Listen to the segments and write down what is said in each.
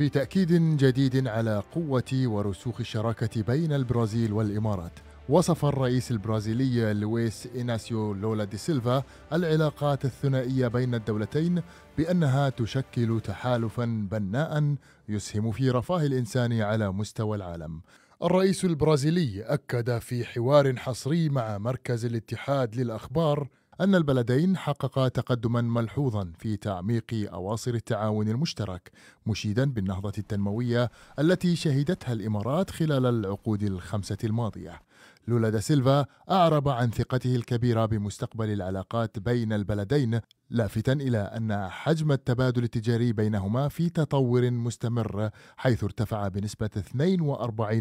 في تأكيد جديد على قوة ورسوخ الشراكة بين البرازيل والإمارات وصف الرئيس البرازيلي لويس إيناسيو لولا دي سيلفا العلاقات الثنائية بين الدولتين بأنها تشكل تحالفا بناء يسهم في رفاه الإنسان على مستوى العالم الرئيس البرازيلي أكد في حوار حصري مع مركز الاتحاد للأخبار أن البلدين حققا تقدما ملحوظا في تعميق أواصر التعاون المشترك مشيدا بالنهضة التنموية التي شهدتها الإمارات خلال العقود الخمسة الماضية لولا دا سيلفا أعرب عن ثقته الكبيرة بمستقبل العلاقات بين البلدين لافتا الى ان حجم التبادل التجاري بينهما في تطور مستمر حيث ارتفع بنسبه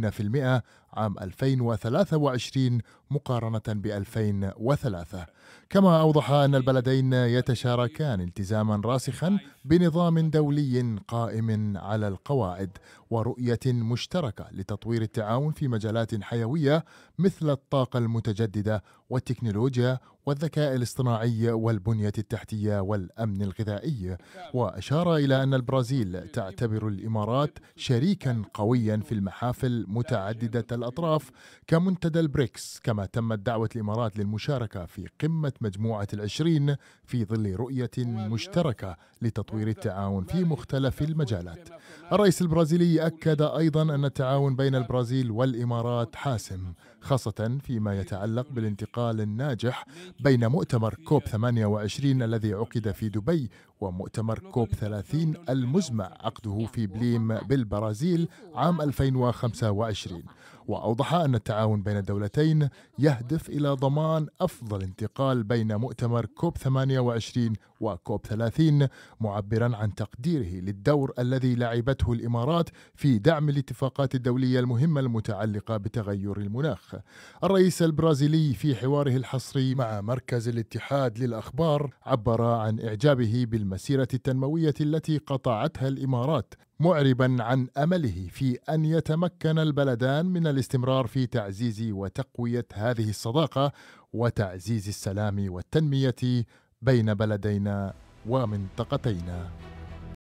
42% عام 2023 مقارنه ب 2003 كما اوضح ان البلدين يتشاركان التزاما راسخا بنظام دولي قائم على القواعد ورؤيه مشتركه لتطوير التعاون في مجالات حيويه مثل الطاقه المتجدده والتكنولوجيا والذكاء الاصطناعي والبنيه التحتيه الصحية والأمن الغذائي نعم. وأشار إلى أن البرازيل تعتبر الإمارات شريكا قويا في المحافل متعددة الأطراف كمنتدى البريكس كما تمت دعوة الإمارات للمشاركة في قمة مجموعة العشرين في ظل رؤية مشتركة لتطوير التعاون في مختلف المجالات الرئيس البرازيلي أكد أيضا أن التعاون بين البرازيل والإمارات حاسم خاصة فيما يتعلق بالانتقال الناجح بين مؤتمر كوب 28 الذي الذي عقد في دبي ومؤتمر كوب 30 المزمع عقده في بليم بالبرازيل عام 2025 وأوضح أن التعاون بين الدولتين يهدف إلى ضمان أفضل انتقال بين مؤتمر كوب 28 وكوب 30 معبرا عن تقديره للدور الذي لعبته الإمارات في دعم الاتفاقات الدولية المهمة المتعلقة بتغير المناخ الرئيس البرازيلي في حواره الحصري مع مركز الاتحاد للأخبار عبر عبر عن إعجابه بالمسيرة التنموية التي قطعتها الإمارات معربا عن امله في ان يتمكن البلدان من الاستمرار في تعزيز وتقويه هذه الصداقه وتعزيز السلام والتنميه بين بلدينا ومنطقتينا